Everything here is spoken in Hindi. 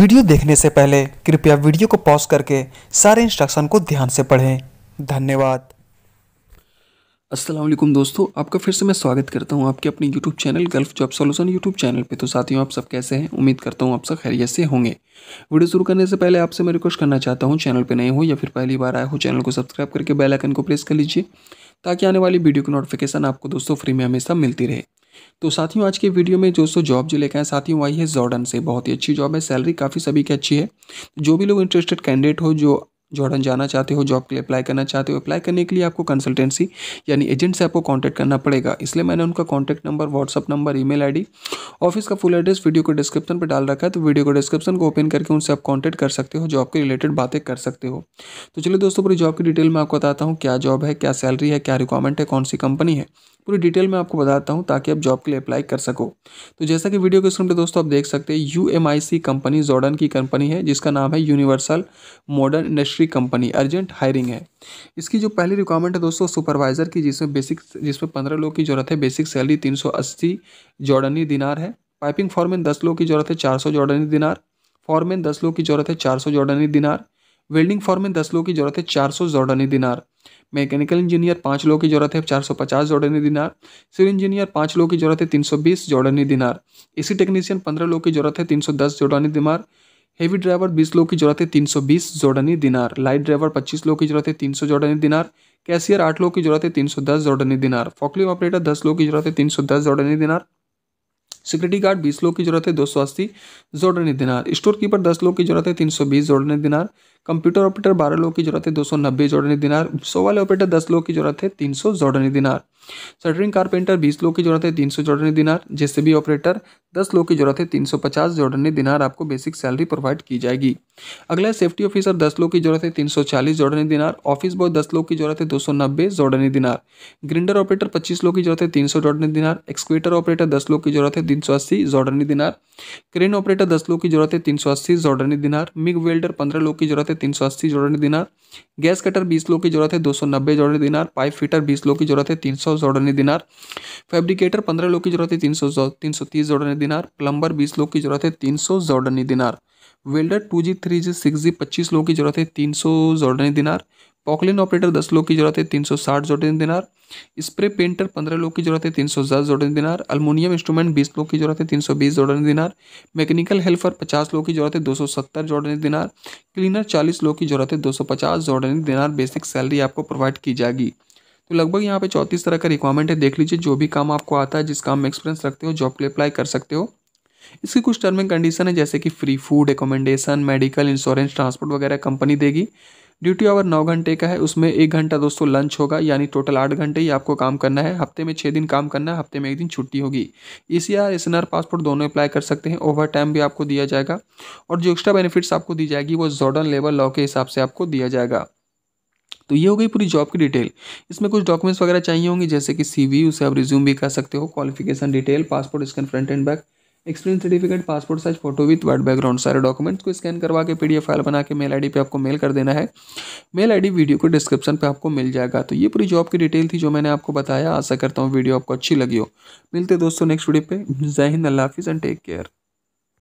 वीडियो देखने से पहले कृपया वीडियो को पॉज करके सारे इंस्ट्रक्शन को ध्यान से पढ़ें धन्यवाद असलम दोस्तों आपका फिर से मैं स्वागत करता हूं आपके अपने YouTube channel gulf job solution YouTube channel पे तो साथियों आप सब कैसे हैं उम्मीद करता हूं आप सब खैरियत से होंगे वीडियो शुरू करने से पहले आपसे मैं रिक्वेस्ट करना चाहता हूं चैनल पे नए हो या फिर पहली बार आए हो चैनल को सब्सक्राइब करके बेलाइकन को प्रेस कर लीजिए ताकि आने वाली वीडियो की नोटिफिकेशन आपको दोस्तों फ्री में हमेशा मिलती रहे तो साथियों आज के वीडियो में जो सो जॉब जो लेकर आए साथियों आई है जॉर्डन से बहुत ही अच्छी जॉब है सैलरी काफ़ी सभी की अच्छी है जो भी लोग इंटरेस्टेड कैंडिडेट हो जो जॉर्डन जाना चाहते हो जॉब के लिए अप्लाई करना चाहते हो अप्लाई करने के लिए आपको कंसल्टेंसी यानी एजेंट से आपको कांटेक्ट करना पड़ेगा इसलिए मैंने उनका contact number WhatsApp number email ID office का फुल एड्रेस वीडियो को डिस्क्रिप्शन पर डाल रखा है तो वीडियो को डिस्क्रिप्शन को ओपन करके उनसे आप कॉन्टैक्ट कर सकते हो जॉब के रिलेटेड बातें कर सकते हो तो चलिए दोस्तों पूरी जॉब की डिटेल में आपको बताता हूँ क्या जॉब है क्या सैलरी है क्या रिक्वायरमेंट है कौन सी कंपनी है पूरी डिटेल में आपको बताता हूँ ताकि आप जॉब के लिए अप्लाई कर सको तो जैसा कि वीडियो के स्क्रीन पर दोस्तों आप देख सकते हैं यू कंपनी जॉर्डन की कंपनी है जिसका नाम है universal modern industry company urgent hiring है इसकी जो पहली रिक्वायरमेंट है दोस्तों सुपरवाइजर की जिसमें बेसिक जिसमें पंद्रह लोग की जरूरत है बेसिक सैलरी तीन सौ अस्सी जॉर्डनी दिनार है पाइपिंग फॉर्मेन दस लोग की जरूरत है चार सौ जॉर्डनी दिनार फॉर्मेन दस लोग की जरूरत है चार सौ जॉर्डनी दिनार वेल्डिंग फॉर्म में दस लोगों की जरूरत है चार सौ जोर्डनी दिनार मैकेनिकल इंजीनियर पाँच लोगों की जरूरत है चार सौ पचास जोड़ने दिनार सिविल इंजीनियर पाँच लोगों की जरूरत है तीन सौ बीस जोर्डनी दिनार एसी टेक्नीशियन पंद्रह लोगों की जरूरत है तीन सौ दस जोड़ने दिनार हेवी ड्राइवर बीस लोगों की जरूरत है तीन सौ बीस जोर्डनी दिनार लाइट ड्राइवर पच्चीस लोगों की जरूरत है तीन सौ जोड़ने दिनार कैशियर आठ लोगों की जरूरत है तीन सौ दस जोर्डनी दिनार फॉकलिव ऑपरेटर दस लोगों की जरूरत है तीन सौ दस जोड़ने दिनार सिक्योरिटी गार्ड बीस लोग की जरूरत है दो सौ अस्सी जोड़ने दिनार स्टोर कीपर दस लोग की जरूरत है तीन सौ बीस जोड़ने दिनार कंप्यूटर ऑपरेटर बारह लोग की जरूरत है दो सौ नब्बे जोड़ने दिनार सौ वाले ऑपरेटर दस लोग की जरूरत है तीन सौ जोड़ने दिनार शटरिंग कारपेंटर बीस लोग की जरूरत है तीन सौ जॉर्डनी दिनार जेसीबी ऑपरेटर दस लोग की जरूरत है तीन सौ पचास जॉर्डनी दिनार आपको बेसिक सैलरी प्रोवाइड की जाएगी अगला है सेफ्टी ऑफिसर दस लोग की जरूरत है तीन सौ चालीस जॉर्डनी दिनार ऑफिस बॉय दस लोग की जरूरत है दो सौ नब्बे जॉर्डनी दिनार ग्रिंडर ऑपरेटर पच्चीस लोग की जरूरत है तीन सौ जॉर्डनी दिनार एक्सक्वेटर ऑपरेटर दस लोग की जरूरत है तीन सौ अस्सी जॉर्डनी दिनार क्रेन ऑपरेटर दस लोग की जरूरत है तीन सौ अस्सी जॉर्डनी दिनार मिग वेल्डर पंद्रह लोग की जरूरत है तीन सौ अस्सी जॉर्डनी दिनार गैस कटर बीस लोग की जरूरत है दो सौ नब्बे जॉर्डनी दिनार पाइप फिटर बीस लोग की जरूरत है तीन सौ जॉर्डनी दिनार फैब्रिकेटर पंद्रह लोग की जरूरत है तीन सौ तीन सौ तीस जॉर्डनी दिनार प्लम्बर बीस लोग की जरूरत है तीन सौ जॉर्डनी दिनार welder two G three G six G पच्चीस लोगों की जरूरत है तीन सौ जॉर्डनी दिनार पॉकलिन ऑपरेटर दस लोग की जरूरत है तीन सौ साठ जोटेन दिनार स्प्रे पेंटर पंद्रह लोग की जरूरत है तीन सौ दस जोटेन दिनार अल्मोनियम इंस्ट्रूमेंट बीस लोग की जरूरत है तीन सौ बीस जोटेन दिनार मैकेनिकल हेल्पर पचास लोग की जरूरत है दो सौ सत्तर जोटेन दिनार क्लीनर चालीस लोग की जरूरत है दो सौ पचास जोटेन दिनार बेसिक सैलरी आपको प्रोवाइड की जाएगी तो लगभग यहाँ पे चौंतीस तरह का रिक्वायरमेंट है देख लीजिए जो भी काम आपको आता है जिस काम में एक्सपीरियंस रखते हो जॉब के लिए अप्लाई कर सकते हो इसकी कुछ टर्म एंड कंडीशन है जैसे कि free food accommodation medical insurance transport वगैरह कंपनी देगी ड्यूटी आवर नौ घंटे का है उसमें एक घंटा दोस्तों लंच होगा यानी टोटल आठ घंटे ही आपको काम करना है हफ्ते में छः दिन काम करना है हफ्ते में एक दिन छुट्टी होगी E C R S N R passport दोनों अप्लाई कर सकते हैं ओवर टाइम भी आपको दिया जाएगा और जो एक्स्ट्रा बेनिफिट्स आपको दी जाएगी वो जॉर्डन लेवल लॉ के हिसाब से आपको दिया जाएगा तो ये हो गई पूरी जॉब की डिटेल इसमें कुछ डॉक्यूमेंट्स वगैरह चाहिए होंगे जैसे कि सी वी उसे आप रिज्यूम भी कर सकते हो qualification detail passport scan front and back experience certificate passport size photo with white background सारे डॉक्यूमेंट्स को स्कैन करवा के पीडीएफ फाइल बना के मेल आईडी पे आपको मेल कर देना है मेल आईडी वीडियो को डिस्क्रिप्शन पे आपको मिल जाएगा तो ये पूरी जॉब की डिटेल थी जो मैंने आपको बताया आशा करता हूँ वीडियो आपको अच्छी लगी हो मिलते दोस्तों नेक्स्ट वीडियो पे जय हिंद अल्लाह हाफिज़ एंड टेक केयर